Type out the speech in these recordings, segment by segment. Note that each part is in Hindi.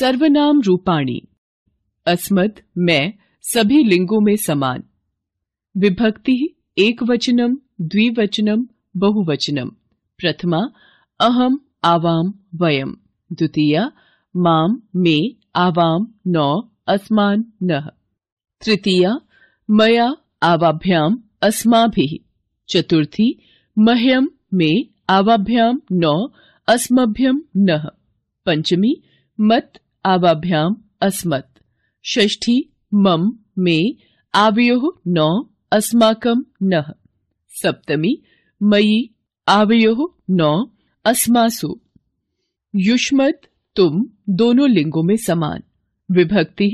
सर्वनाम रूपाणी अस्मद मैं सभी लिंगों में समान विभक्ति एक वचनम द्विवचनम बहुवचनम प्रथमा अहम आवाम वयम द्वितीय माम मे आवाम नौ अस्मान न तृतीय मया आवाभ्याम अस्मा चतुर्थी मह्यम मे आवाभ्याम नौ अस्मभ्यम न पंचमी मत आवाभ्याम अस्मत् षष्ठी मम मे आवयो नौ अस्माकम न सप्तमी मयि आवयो नौ अस्मासु युष्मत तुम दोनों लिंगों में समान विभक्ति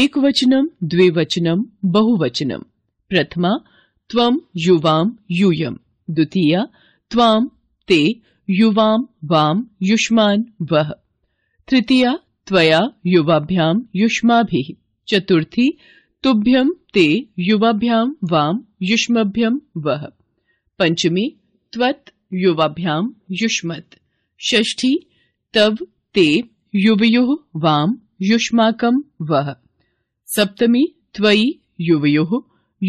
एक वचनम द्विवचनम बहुवचनम प्रथमा त्वम युवाम यूयम द्वितीया त्वाम ते युवाम वाम युष्मान वह तृतीया त्वया युवाभ्याम युष्मा चतुर्थी तुभ्यम ते युवाभ्याम वाम युष्मभ्यम वह पंचमी त्वत युवाभ्याम युष्मत षष्ठी तव ते युवयो वाम युष्माकम वह सप्तमी त्वयि युवयो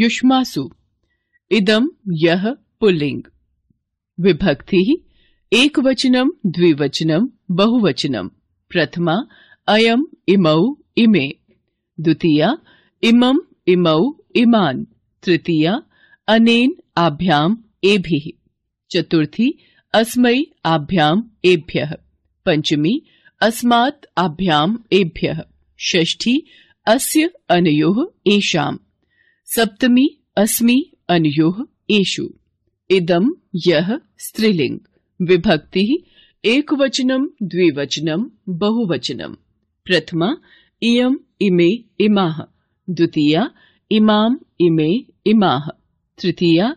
युष्मासु इदम यह पुलिंग विभक्ति एक वचनम द्विवचनम बहुवचनम प्रथमा अयम इमौ इमे द्वितीय इमम इमौ इमान तृतीय अनेन आभ्याम एभिः चतुर्थी अस्मै आभ्याम एभ्यः पंचमी अस्मात् आभ्याम एभ्यः षष्ठी अस्य अनयोः एषाम् सप्तमी अस्मि अनयोः एषु इदम् यः स्त्रीलिंग विभक्तिः एकवचनम् द्विवचनम् बहुवचनम् प्रथमा इयम इमे इमाह द्वितीया इमाम इमे इमाह तृतीया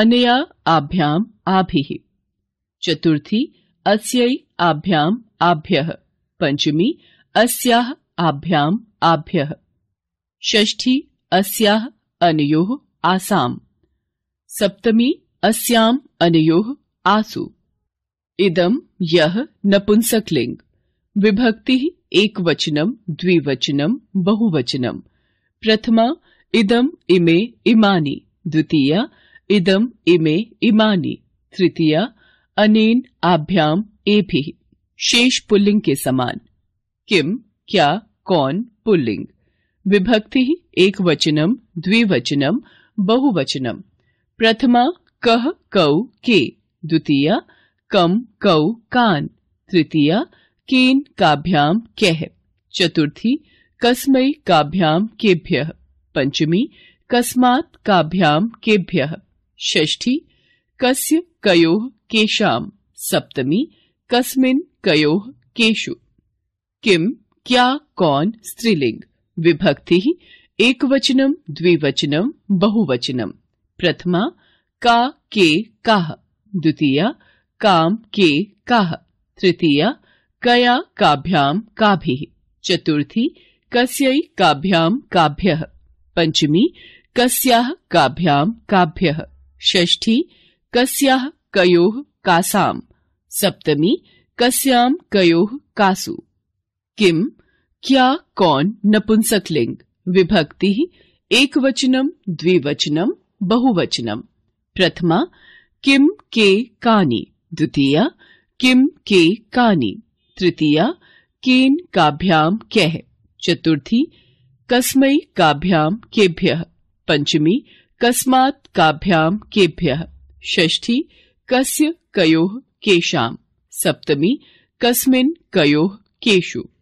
अनया आभ्याम आभि चतुर्थी अस्यै आभ्याम आभ्य पंचमी अस्याह आभ्याम आभ्य षष्ठी अस्याह अनयो आसाम सप्तमी अस्याम अनयो आसु इदम यह नपुंसकलिंग विभक्ति एक वचनम द्विवचनम बहुवचनम प्रथमा इदम इमे इमानी द्वितीय इदम इमे इमानी तृतीय अनेन आभ्याम एभि शेष पुल्लिंग के समान किम क्या कौन पुल्लिंग विभक्ति एक वचनम द्विवचनम बहुवचनम प्रथमा कह कौ के द्वितीय कम कौ कान तृतीया केन काभ्याम कह चतुर्थी कस्मयी काभ्याम केभ्य पंचमी कस्मात काभ्याम केभ्य षष्ठी कस्य कयो केशाम सप्तमी कस्मिन कयो केशु किम क्या कौन स्त्रीलिंग विभक्ति एक वचनम द्विवचनम बहुवचनम प्रथमा का के काह द्वितीया काम के काह तृतीया कया काभ्याम काभि चतुर्थी कस्य काभ्याम काभ्य पंचमी कस्या काभ्याम काभ्य षष्ठी कस्या कयो कासाम सप्तमी कस्याम कयो कासु किम क्या कौन नपुंसक लिंग विभक्ति एक वचनम द्विवचनम बहुवचनम प्रथमा किम के कानी द्वितीया किम के कानी तृतीया केन काभ्याम कह चतुर्थी कस्मई काभ्याम केभ्य पंचमी कस्मात काभ्याम केभ्य षष्ठी कस्य कयोह केशाम सप्तमी कस्मिन कयोह केशु